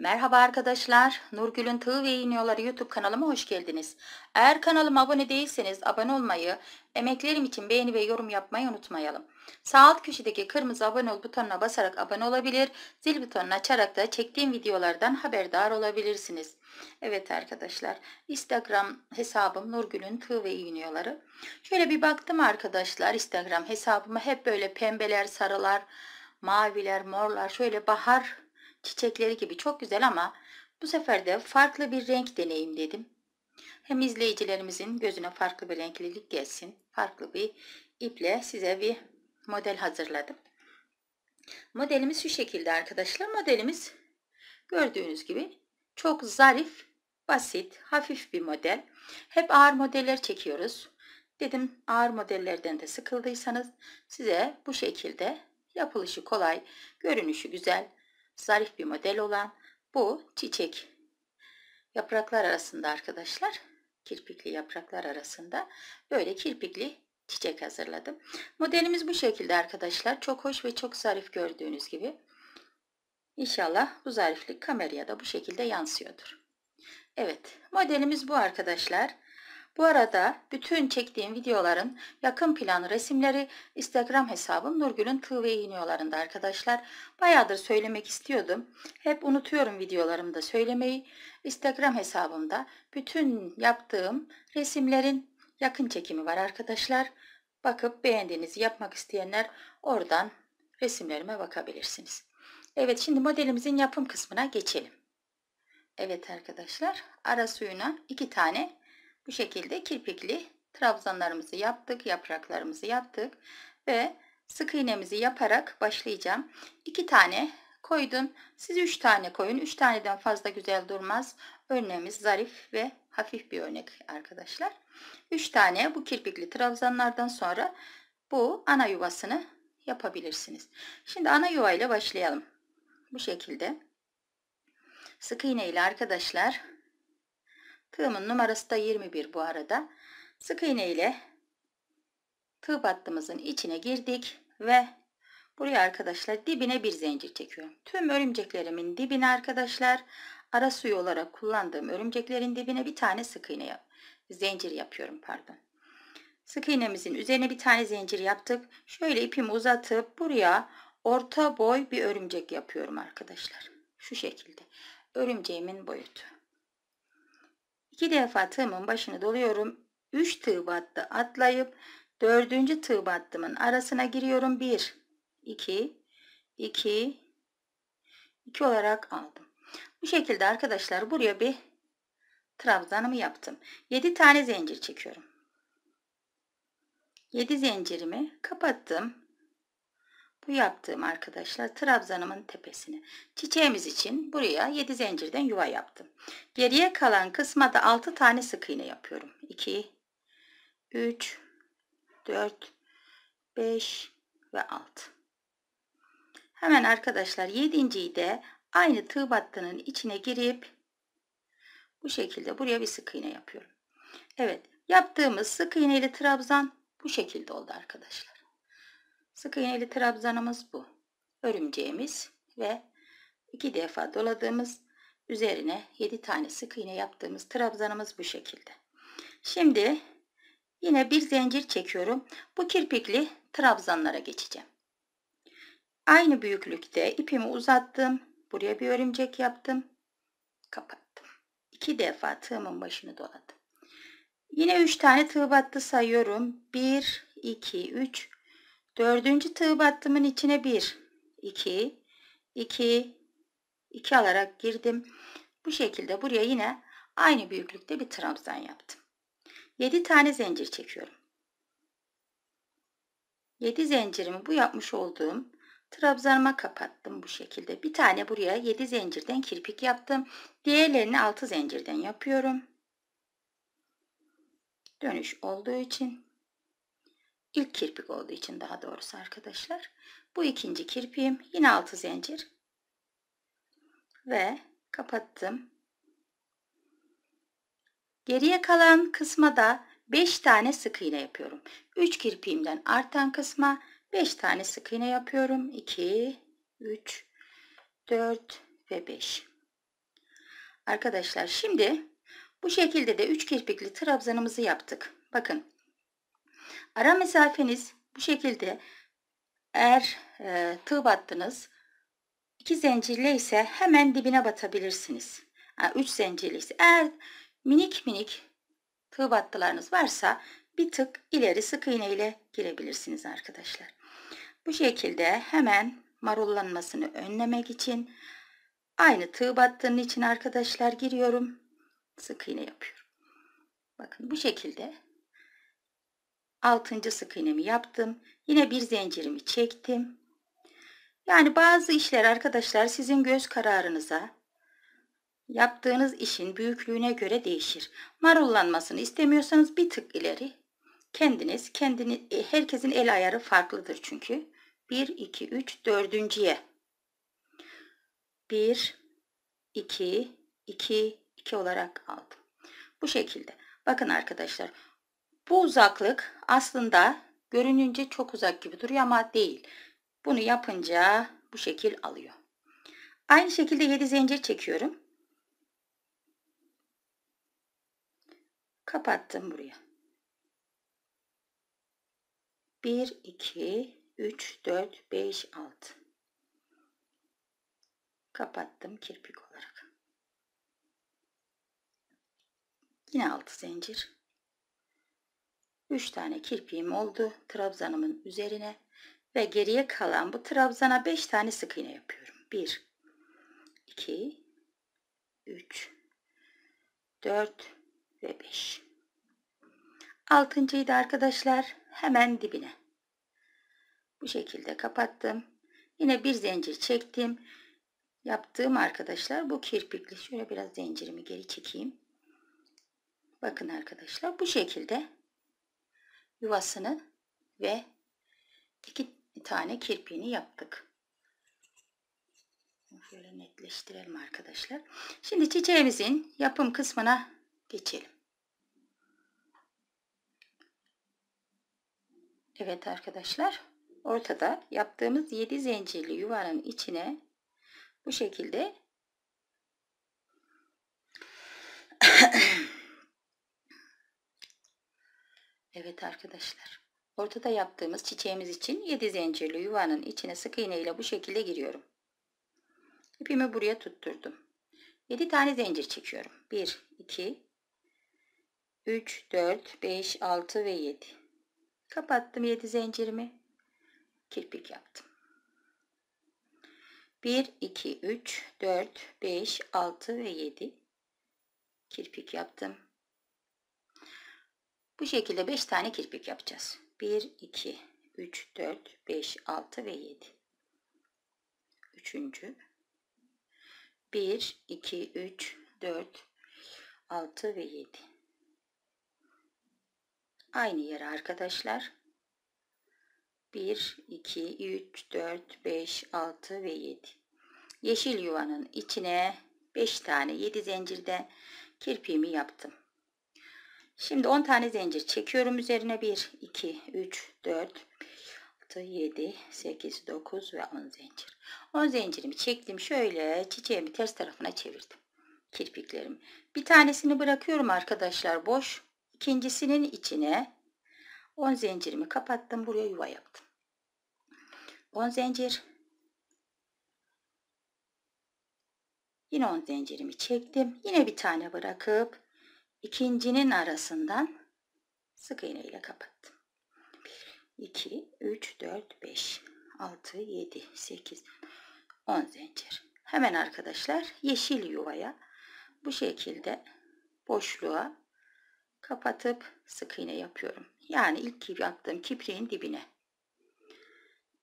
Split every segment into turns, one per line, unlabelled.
Merhaba arkadaşlar, Nurgül'ün Tığ ve İğniyoları YouTube kanalıma hoş geldiniz. Eğer kanalıma abone değilseniz abone olmayı, emeklerim için beğeni ve yorum yapmayı unutmayalım. Sağ alt köşedeki kırmızı abone ol butonuna basarak abone olabilir, zil butonunu açarak da çektiğim videolardan haberdar olabilirsiniz. Evet arkadaşlar, Instagram hesabım Nurgül'ün Tığ ve İğniyoları. Şöyle bir baktım arkadaşlar, Instagram hesabıma hep böyle pembeler, sarılar, maviler, morlar, şöyle bahar çiçekleri gibi çok güzel ama bu sefer de farklı bir renk deneyim dedim. Hem izleyicilerimizin gözüne farklı bir renklilik gelsin. Farklı bir iple size bir model hazırladım. Modelimiz şu şekilde arkadaşlar. Modelimiz gördüğünüz gibi çok zarif, basit, hafif bir model. Hep ağır modeller çekiyoruz. Dedim ağır modellerden de sıkıldıysanız size bu şekilde yapılışı kolay, görünüşü güzel zarif bir model olan bu çiçek. Yapraklar arasında arkadaşlar kirpikli yapraklar arasında böyle kirpikli çiçek hazırladım. Modelimiz bu şekilde arkadaşlar. Çok hoş ve çok zarif gördüğünüz gibi. İnşallah bu zariflik kameraya da bu şekilde yansıyordur. Evet modelimiz bu arkadaşlar. Bu arada bütün çektiğim videoların yakın plan resimleri Instagram hesabım Nurgül'ün tığ ve iğniyorlarında arkadaşlar. Bayağıdır söylemek istiyordum. Hep unutuyorum videolarımda söylemeyi. Instagram hesabımda bütün yaptığım resimlerin yakın çekimi var arkadaşlar. Bakıp beğendiğinizi yapmak isteyenler oradan resimlerime bakabilirsiniz. Evet şimdi modelimizin yapım kısmına geçelim. Evet arkadaşlar ara suyuna iki tane bu şekilde kirpikli trabzanlarımızı yaptık, yapraklarımızı yaptık ve sık iğnemizi yaparak başlayacağım. 2 tane koydum. Siz 3 tane koyun. 3 taneden fazla güzel durmaz. Örneğimiz zarif ve hafif bir örnek arkadaşlar. 3 tane bu kirpikli trabzanlardan sonra bu ana yuvasını yapabilirsiniz. Şimdi ana yuva ile başlayalım. Bu şekilde. Sık iğne ile arkadaşlar Tığımın numarası da 21 bu arada. Sık iğne ile tığ battımızın içine girdik ve buraya arkadaşlar dibine bir zincir çekiyorum. Tüm örümceklerimin dibine arkadaşlar ara suyu olarak kullandığım örümceklerin dibine bir tane sık iğne yap zincir yapıyorum pardon. Sık iğnemizin üzerine bir tane zincir yaptık. Şöyle ipimi uzatıp buraya orta boy bir örümcek yapıyorum arkadaşlar. Şu şekilde. Örümceğimin boyutu. İki defa tığımın başını doluyorum. Üç tığ battı atlayıp dördüncü tığ battımın arasına giriyorum. Bir, iki, iki, iki olarak aldım. Bu şekilde arkadaşlar buraya bir trabzanımı yaptım. Yedi tane zincir çekiyorum. Yedi zincirimi kapattım bu yaptığım arkadaşlar trabzanımın tepesini. Çiçeğimiz için buraya 7 zincirden yuva yaptım. Geriye kalan kısma da 6 tane sık iğne yapıyorum. 2, 3, 4, 5 ve 6. Hemen arkadaşlar 7.yi de aynı tığ battının içine girip bu şekilde buraya bir sık iğne yapıyorum. Evet yaptığımız sık iğne ile trabzan bu şekilde oldu arkadaşlar. Sık iğneli trabzanımız bu. Örümceğimiz ve iki defa doladığımız üzerine 7 tane sık iğne yaptığımız trabzanımız bu şekilde. Şimdi yine bir zincir çekiyorum. Bu kirpikli trabzanlara geçeceğim. Aynı büyüklükte ipimi uzattım. Buraya bir örümcek yaptım. Kapattım. İki defa tığımın başını doladım. Yine 3 tane tığ battı sayıyorum. 1, 2, 3, Dördüncü tığ battımın içine 1, 2, 2, 2 alarak girdim. Bu şekilde buraya yine aynı büyüklükte bir trabzan yaptım. 7 tane zincir çekiyorum. 7 zincirimi bu yapmış olduğum trabzanıma kapattım bu şekilde. Bir tane buraya 7 zincirden kirpik yaptım. Diğerlerini 6 zincirden yapıyorum. Dönüş olduğu için İlk kirpik olduğu için daha doğrusu arkadaşlar. Bu ikinci kirpiğim. Yine altı zincir. Ve kapattım. Geriye kalan kısma da 5 tane sık iğne yapıyorum. 3 kirpiğimden artan kısma 5 tane sık iğne yapıyorum. 2, 3, 4 ve 5. Arkadaşlar şimdi bu şekilde de 3 kirpikli trabzanımızı yaptık. Bakın Ara mesafeniz bu şekilde eğer e, tığ battınız 2 zincirle ise hemen dibine batabilirsiniz. 3 yani üç zincirli ise eğer minik minik tığ battılarınız varsa bir tık ileri sık iğne ile girebilirsiniz arkadaşlar. Bu şekilde hemen marullanmasını önlemek için aynı tığ battığının için arkadaşlar giriyorum. Sık iğne yapıyorum. Bakın bu şekilde 6. sık iğnemi yaptım. Yine bir zincirimi çektim. Yani bazı işler arkadaşlar sizin göz kararınıza yaptığınız işin büyüklüğüne göre değişir. Marullanmasını istemiyorsanız bir tık ileri. Kendiniz, kendini, e, herkesin el ayarı farklıdır çünkü. 1, 2, 3, dördüncüye. 1, 2, 2, 2 olarak aldım. Bu şekilde. Bakın arkadaşlar bu uzaklık aslında görününce çok uzak gibi duruyor ama değil. Bunu yapınca bu şekil alıyor. Aynı şekilde 7 zincir çekiyorum. Kapattım buraya. 1, 2, 3, 4, 5, 6. Kapattım kirpik olarak. Yine 6 zincir. 3 tane kirpiğim oldu trabzanımın üzerine ve geriye kalan bu trabzana 5 tane sık iğne yapıyorum. 1 2 3 4 ve 5. Altıncıyı da arkadaşlar hemen dibine. Bu şekilde kapattım. Yine bir zincir çektim. Yaptığım arkadaşlar bu kirpikli. Şöyle biraz zincirimi geri çekeyim. Bakın arkadaşlar bu şekilde yuvasını ve iki tane kirpiğini yaptık. Şöyle netleştirelim arkadaşlar. Şimdi çiçeğimizin yapım kısmına geçelim. Evet arkadaşlar ortada yaptığımız 7 zincirli yuvanın içine bu şekilde Evet arkadaşlar. Ortada yaptığımız çiçeğimiz için 7 zincirli yuvanın içine sık iğne ile bu şekilde giriyorum. İpimi buraya tutturdum. 7 tane zincir çekiyorum. 1, 2, 3, 4, 5, 6 ve 7. Kapattım 7 zincirimi. Kirpik yaptım. 1, 2, 3, 4, 5, 6 ve 7 kirpik yaptım. Bu şekilde 5 tane kirpik yapacağız. 1, 2, 3, 4, 5, 6 ve 7. Üçüncü. 1, 2, 3, 4, 6 ve 7. Aynı yere arkadaşlar. 1, 2, 3, 4, 5, 6 ve 7. Yeşil yuvanın içine 5 tane 7 zincirde kirpiğimi yaptım. Şimdi 10 tane zincir çekiyorum üzerine 1, 2, 3, 4, 6, 7, 8, 9 ve 10 zincir. 10 zincirimi çektim. Şöyle çiçeğimi ters tarafına çevirdim. Kirpiklerim. Bir tanesini bırakıyorum arkadaşlar boş. İkincisinin içine 10 zincirimi kapattım. Buraya yuva yaptım. 10 zincir. Yine 10 zincirimi çektim. Yine bir tane bırakıp ikincinin arasından sık iğne ile kapattım. 2, 3, 4, 5, 6, 7, 8, 10 zincir. Hemen arkadaşlar yeşil yuvaya bu şekilde boşluğa kapatıp sık iğne yapıyorum. Yani ilk yaptığım kipriğin dibine.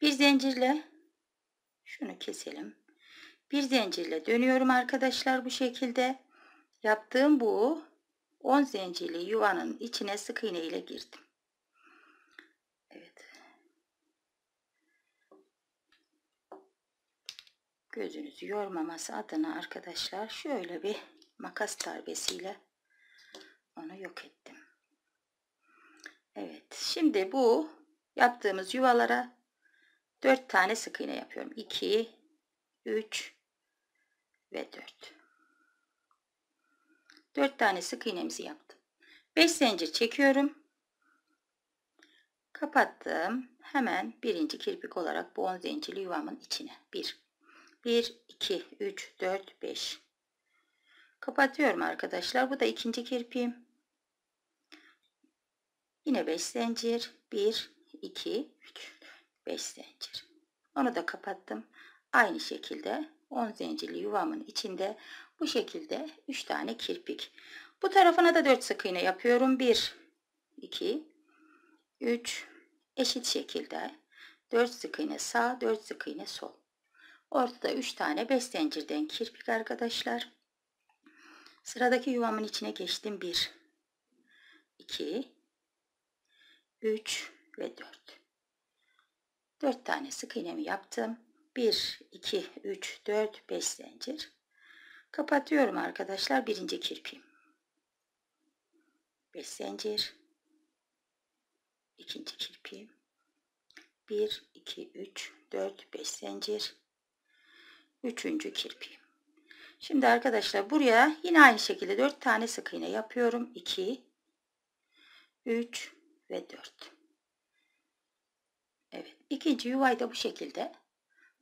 Bir zincirle şunu keselim. Bir zincirle dönüyorum arkadaşlar bu şekilde. Yaptığım bu 10 zincirli yuvanın içine sık iğne ile girdim. Evet. Gözünüzü yormaması adına arkadaşlar şöyle bir makas darbesiyle onu yok ettim. Evet. Şimdi bu yaptığımız yuvalara 4 tane sık iğne yapıyorum. 2 3 ve 4. 4 tane sık iğnemizi yaptım. 5 zincir çekiyorum. Kapattım. Hemen birinci kirpik olarak bu 10 zincirli yuvamın içine. 1, 1, 2, 3, 4, 5. Kapatıyorum arkadaşlar. Bu da ikinci kirpiğim. Yine 5 zincir. 1, 2, 3, 5 zincir. Onu da kapattım. Aynı şekilde 10 zincirli yuvamın içinde bu şekilde 3 tane kirpik. Bu tarafına da 4 sık iğne yapıyorum. 1, 2, 3 eşit şekilde 4 sık iğne sağ, 4 sık iğne sol. Ortada 3 tane 5 zincirden kirpik arkadaşlar. Sıradaki yuvamın içine geçtim. 1, 2, 3 ve 4. 4 tane sık iğnemi yaptım. 1, 2, 3, 4, 5 zincir. Kapatıyorum arkadaşlar birinci kirpiğim. Bir zincir. ikinci kirpiğim. bir iki üç dört beş zincir. Üçüncü kirpiğim. Şimdi arkadaşlar buraya yine aynı şekilde dört tane sık iğne yapıyorum. 2, üç ve dört. Evet ikinci yuvayı da bu şekilde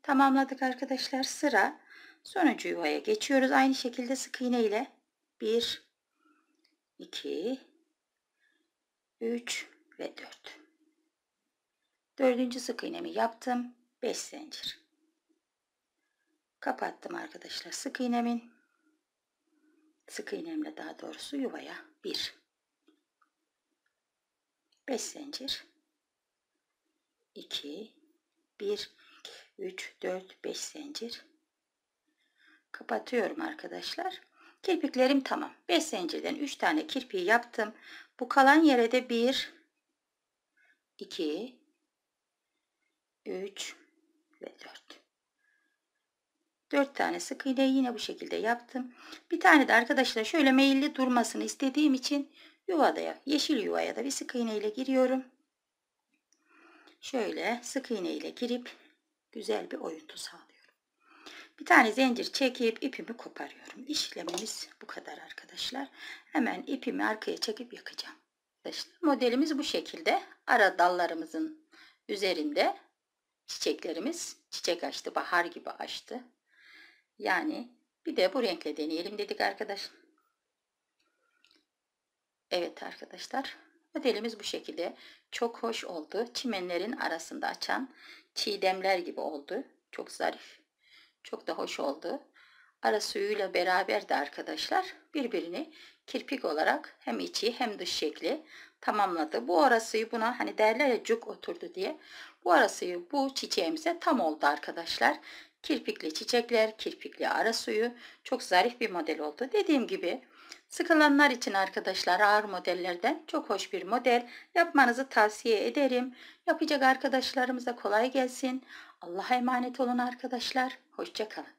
tamamladık arkadaşlar. Sıra Sonuncu yuvaya geçiyoruz. Aynı şekilde sık iğne ile 1, 2, 3 ve 4. Dördüncü sık iğnemi yaptım. 5 zincir. Kapattım arkadaşlar sık iğnemin. Sık iğnemle daha doğrusu yuvaya 1. 5 zincir. 2, 1, 3, 4, 5 zincir. Kapatıyorum arkadaşlar. Kirpiklerim tamam. 5 zincirden 3 tane kirpiği yaptım. Bu kalan yere de 1 2 3 ve 4. 4 tane sık iğne yine bu şekilde yaptım. Bir tane de arkadaşlar şöyle meyilli durmasını istediğim için yuvaya yeşil yuvaya da bir sık iğne ile giriyorum. Şöyle sık iğne ile girip güzel bir oyuntu sağlıyorum. Bir tane zincir çekip ipimi koparıyorum. İşlemimiz bu kadar arkadaşlar. Hemen ipimi arkaya çekip yakacağım. Arkadaşlar modelimiz bu şekilde. Ara dallarımızın üzerinde çiçeklerimiz çiçek açtı. Bahar gibi açtı. Yani bir de bu renkle deneyelim dedik arkadaşlar. Evet arkadaşlar modelimiz bu şekilde. Çok hoş oldu. Çimenlerin arasında açan çiğdemler gibi oldu. Çok zarif. Çok da hoş oldu. Ara suyuyla beraber de arkadaşlar birbirini kirpik olarak hem içi hem dış şekli tamamladı. Bu arasıyı buna hani derler ya cuk oturdu diye. Bu arasıyı bu çiçeğimize tam oldu arkadaşlar. Kirpikli çiçekler, kirpikli ara suyu çok zarif bir model oldu. Dediğim gibi sıkılanlar için arkadaşlar ağır modellerden çok hoş bir model yapmanızı tavsiye ederim. Yapacak arkadaşlarımıza kolay gelsin. Allah'a emanet olun arkadaşlar. Hoşçakalın.